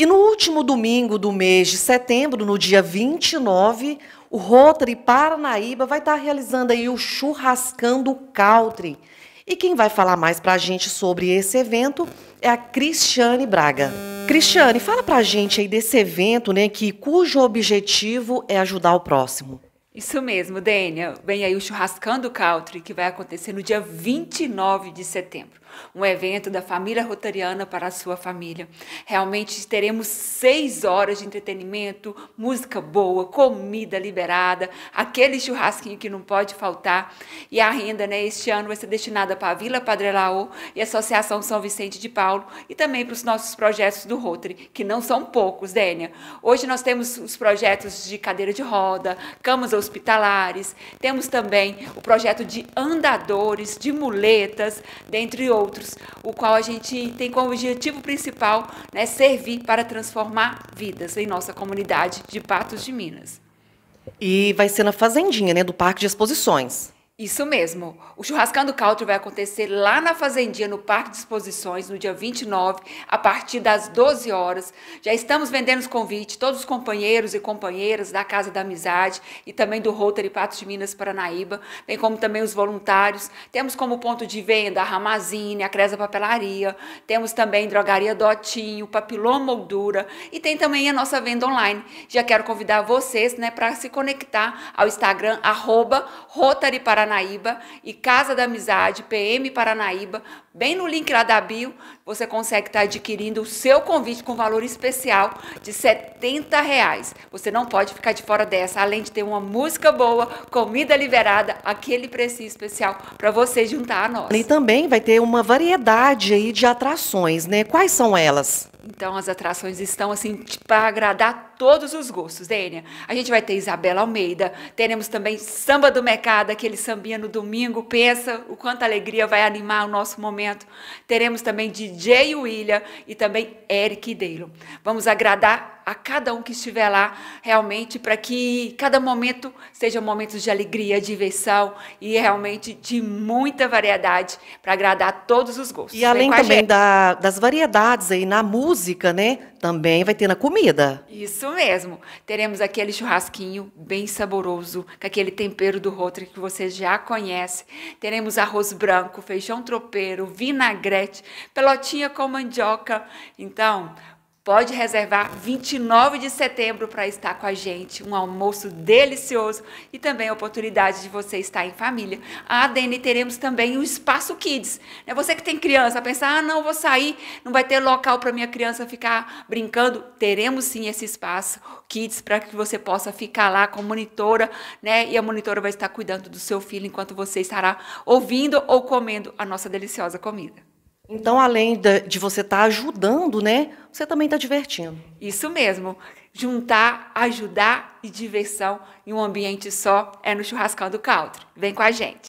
E no último domingo do mês de setembro, no dia 29, o Rotary Paranaíba vai estar realizando aí o Churrascando Caltri. E quem vai falar mais para a gente sobre esse evento é a Cristiane Braga. Cristiane, fala para a gente aí desse evento, né, que cujo objetivo é ajudar o próximo. Isso mesmo, Dênia. Vem aí o Churrascando Country, que vai acontecer no dia 29 de setembro. Um evento da família rotariana para a sua família. Realmente teremos seis horas de entretenimento, música boa, comida liberada, aquele churrasquinho que não pode faltar. E a renda, né, este ano vai ser destinada para a Vila Padre Laô e a Associação São Vicente de Paulo e também para os nossos projetos do Rotary, que não são poucos, Dênia. Hoje nós temos os projetos de cadeira de roda, camas aos hospitalares, temos também o projeto de andadores, de muletas, dentre outros, o qual a gente tem como objetivo principal né, servir para transformar vidas em nossa comunidade de Patos de Minas. E vai ser na Fazendinha, né, do Parque de Exposições. Isso mesmo. O Churrascando Country vai acontecer lá na Fazendinha, no Parque de Exposições, no dia 29, a partir das 12 horas. Já estamos vendendo os convites, todos os companheiros e companheiras da Casa da Amizade e também do Rotary Patos de Minas Paranaíba, bem como também os voluntários. Temos como ponto de venda a Ramazine, a Cresa Papelaria, temos também Drogaria Dotinho, Papiloma Moldura e tem também a nossa venda online. Já quero convidar vocês né, para se conectar ao Instagram, arroba Rotary Paranaíba Paranaíba e Casa da Amizade, PM Paranaíba. Bem no link lá da bio, você consegue estar tá adquirindo o seu convite com valor especial de R$ 70. Reais. Você não pode ficar de fora dessa, além de ter uma música boa, comida liberada, aquele precinho especial para você juntar a nós. E também vai ter uma variedade aí de atrações, né? Quais são elas? Então as atrações estão assim para agradar todos os gostos, Dênia. A gente vai ter Isabela Almeida, teremos também Samba do Mercado, aquele sambinha no domingo, pensa o quanto alegria vai animar o nosso momento. Teremos também DJ William e também Eric Deilo. Vamos agradar a cada um que estiver lá, realmente, para que cada momento seja um momento de alegria, diversão e realmente de muita variedade para agradar todos os gostos. E além também da, das variedades aí na música, né? Também vai ter na comida. Isso mesmo. Teremos aquele churrasquinho bem saboroso, com aquele tempero do Rotary que você já conhece. Teremos arroz branco, feijão tropeiro, vinagrete, pelotinha com mandioca. Então, Pode reservar 29 de setembro para estar com a gente, um almoço delicioso e também a oportunidade de você estar em família. A ADN teremos também o Espaço Kids. É Você que tem criança, pensar, ah, não, vou sair, não vai ter local para minha criança ficar brincando. Teremos sim esse espaço Kids para que você possa ficar lá com a monitora, né? E a monitora vai estar cuidando do seu filho enquanto você estará ouvindo ou comendo a nossa deliciosa comida. Então, além de você estar tá ajudando, né, você também está divertindo. Isso mesmo. Juntar, ajudar e diversão em um ambiente só é no Churrascão do Caltro. Vem com a gente.